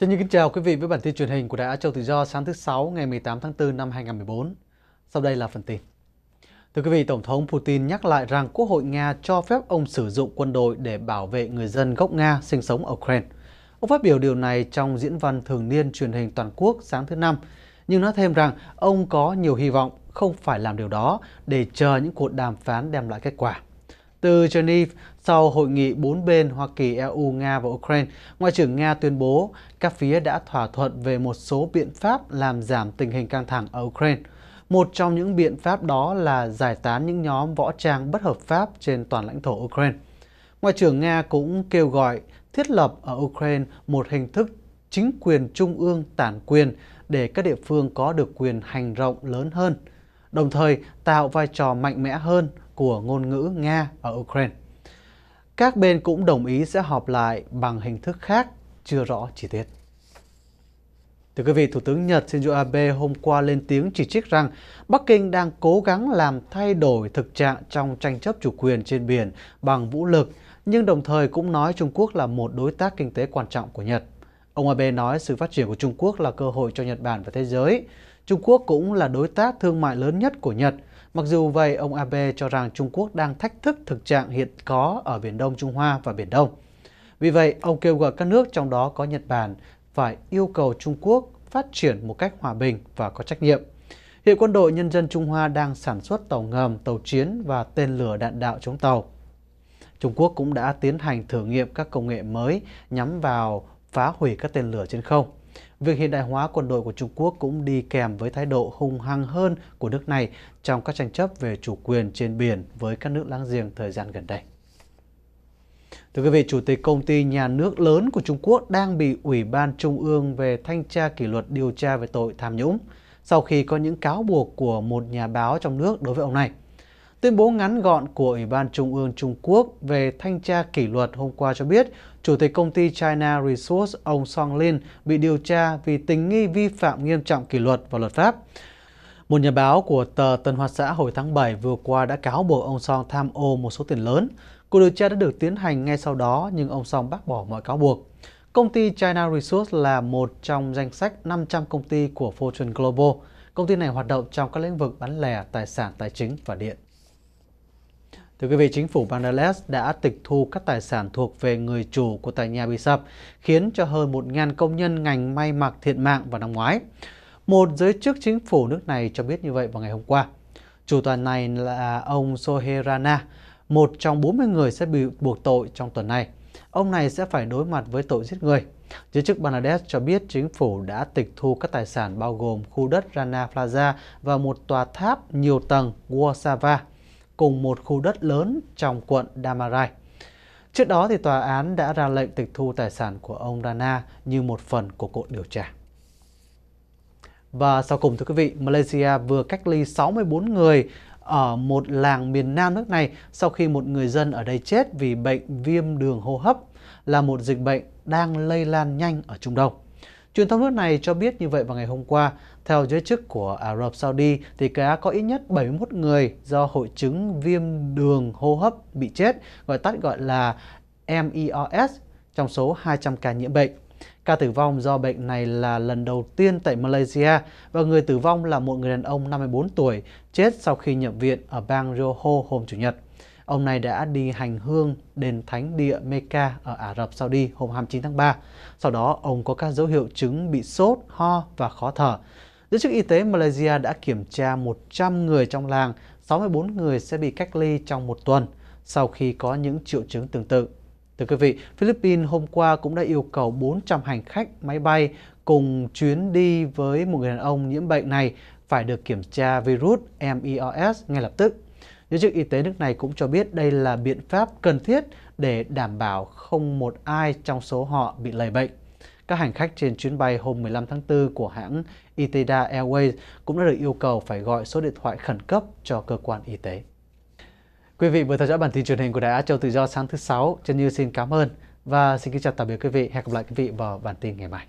Chân kính chào quý vị với bản tin truyền hình của Đài Á Châu Tự Do sáng thứ Sáu ngày 18 tháng 4 năm 2014. Sau đây là phần tin. Thưa quý vị, Tổng thống Putin nhắc lại rằng Quốc hội Nga cho phép ông sử dụng quân đội để bảo vệ người dân gốc Nga sinh sống ở Ukraine. Ông phát biểu điều này trong diễn văn thường niên truyền hình toàn quốc sáng thứ Năm, nhưng nói thêm rằng ông có nhiều hy vọng không phải làm điều đó để chờ những cuộc đàm phán đem lại kết quả. Từ Geneva, sau hội nghị bốn bên Hoa Kỳ, EU, Nga và Ukraine, Ngoại trưởng Nga tuyên bố các phía đã thỏa thuận về một số biện pháp làm giảm tình hình căng thẳng ở Ukraine. Một trong những biện pháp đó là giải tán những nhóm võ trang bất hợp pháp trên toàn lãnh thổ Ukraine. Ngoại trưởng Nga cũng kêu gọi thiết lập ở Ukraine một hình thức chính quyền trung ương tản quyền để các địa phương có được quyền hành rộng lớn hơn, đồng thời tạo vai trò mạnh mẽ hơn của ngôn ngữ Nga ở Ukraine. Các bên cũng đồng ý sẽ họp lại bằng hình thức khác, chưa rõ chi tiết. Thưa quý vị, Thủ tướng Nhật Shinzo Abe hôm qua lên tiếng chỉ trích rằng Bắc Kinh đang cố gắng làm thay đổi thực trạng trong tranh chấp chủ quyền trên biển bằng vũ lực, nhưng đồng thời cũng nói Trung Quốc là một đối tác kinh tế quan trọng của Nhật. Ông Abe nói sự phát triển của Trung Quốc là cơ hội cho Nhật Bản và thế giới. Trung Quốc cũng là đối tác thương mại lớn nhất của Nhật. Mặc dù vậy, ông Abe cho rằng Trung Quốc đang thách thức thực trạng hiện có ở Biển Đông Trung Hoa và Biển Đông. Vì vậy, ông kêu gọi các nước trong đó có Nhật Bản phải yêu cầu Trung Quốc phát triển một cách hòa bình và có trách nhiệm. Hiện quân đội nhân dân Trung Hoa đang sản xuất tàu ngầm, tàu chiến và tên lửa đạn đạo chống tàu. Trung Quốc cũng đã tiến hành thử nghiệm các công nghệ mới nhắm vào phá hủy các tên lửa trên không. Việc hiện đại hóa quân đội của Trung Quốc cũng đi kèm với thái độ hung hăng hơn của nước này trong các tranh chấp về chủ quyền trên biển với các nước láng giềng thời gian gần đây. Thưa quý vị, Chủ tịch Công ty Nhà nước lớn của Trung Quốc đang bị Ủy ban Trung ương về thanh tra kỷ luật điều tra về tội tham nhũng sau khi có những cáo buộc của một nhà báo trong nước đối với ông này. Tuyên bố ngắn gọn của Ủy ban Trung ương Trung Quốc về thanh tra kỷ luật hôm qua cho biết, Chủ tịch công ty China Resource ông Song Lin bị điều tra vì tình nghi vi phạm nghiêm trọng kỷ luật và luật pháp. Một nhà báo của tờ Tân Hoa Xã hồi tháng 7 vừa qua đã cáo buộc ông Song tham ô một số tiền lớn. Cuộc điều tra đã được tiến hành ngay sau đó nhưng ông Song bác bỏ mọi cáo buộc. Công ty China Resource là một trong danh sách 500 công ty của Fortune Global. Công ty này hoạt động trong các lĩnh vực bán lẻ, tài sản, tài chính và điện. Thưa quý vị, chính phủ Bangladesh đã tịch thu các tài sản thuộc về người chủ của tòa nhà bị sập, khiến cho hơn 1.000 công nhân ngành may mặc thiệt mạng vào năm ngoái. Một giới chức chính phủ nước này cho biết như vậy vào ngày hôm qua. Chủ tòa này là ông Soherana, một trong 40 người sẽ bị buộc tội trong tuần này. Ông này sẽ phải đối mặt với tội giết người. Giới chức Bangladesh cho biết chính phủ đã tịch thu các tài sản bao gồm khu đất Rana Plaza và một tòa tháp nhiều tầng Wasava cùng một khu đất lớn trong quận Damarai. Trước đó, thì tòa án đã ra lệnh tịch thu tài sản của ông Rana như một phần của cuộc điều tra. Và sau cùng thưa quý vị, Malaysia vừa cách ly 64 người ở một làng miền Nam nước này sau khi một người dân ở đây chết vì bệnh viêm đường hô hấp là một dịch bệnh đang lây lan nhanh ở Trung Đông. Truyền thông nước này cho biết như vậy vào ngày hôm qua. Theo giới chức của Ả Rập Saudi, thì cá có ít nhất 71 người do hội chứng viêm đường hô hấp bị chết, gọi tắt gọi là MERS, trong số 200 ca nhiễm bệnh. Ca tử vong do bệnh này là lần đầu tiên tại Malaysia và người tử vong là một người đàn ông 54 tuổi chết sau khi nhập viện ở bang Johor hôm Chủ nhật. Ông này đã đi hành hương đền thánh địa Mecca ở Ả Rập Saudi hôm 29 tháng 3. Sau đó, ông có các dấu hiệu chứng bị sốt, ho và khó thở. Giới chức y tế Malaysia đã kiểm tra 100 người trong làng, 64 người sẽ bị cách ly trong một tuần sau khi có những triệu chứng tương tự. Thưa quý vị, Philippines hôm qua cũng đã yêu cầu 400 hành khách máy bay cùng chuyến đi với một người đàn ông nhiễm bệnh này phải được kiểm tra virus MERS ngay lập tức. Giới chức y tế nước này cũng cho biết đây là biện pháp cần thiết để đảm bảo không một ai trong số họ bị lây bệnh. Các hành khách trên chuyến bay hôm 15 tháng 4 của hãng Iteda Airways cũng đã được yêu cầu phải gọi số điện thoại khẩn cấp cho cơ quan y tế. Quý vị vừa theo dõi bản tin truyền hình của Đài Á Châu Tự Do sáng thứ Sáu. Trần Như xin cảm ơn và xin kính chào tạm biệt quý vị. Hẹn gặp lại quý vị vào bản tin ngày mai.